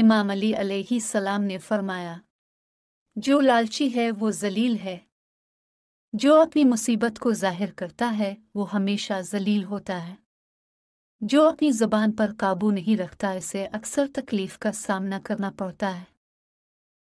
इमाम अली अलैहि सलाम ने फरमाया जो लालची है वो जलील है जो अपनी मुसीबत को जाहिर करता है वो हमेशा जलील होता है जो अपनी ज़बान पर काबू नहीं रखता इसे अक्सर तकलीफ़ का सामना करना पड़ता है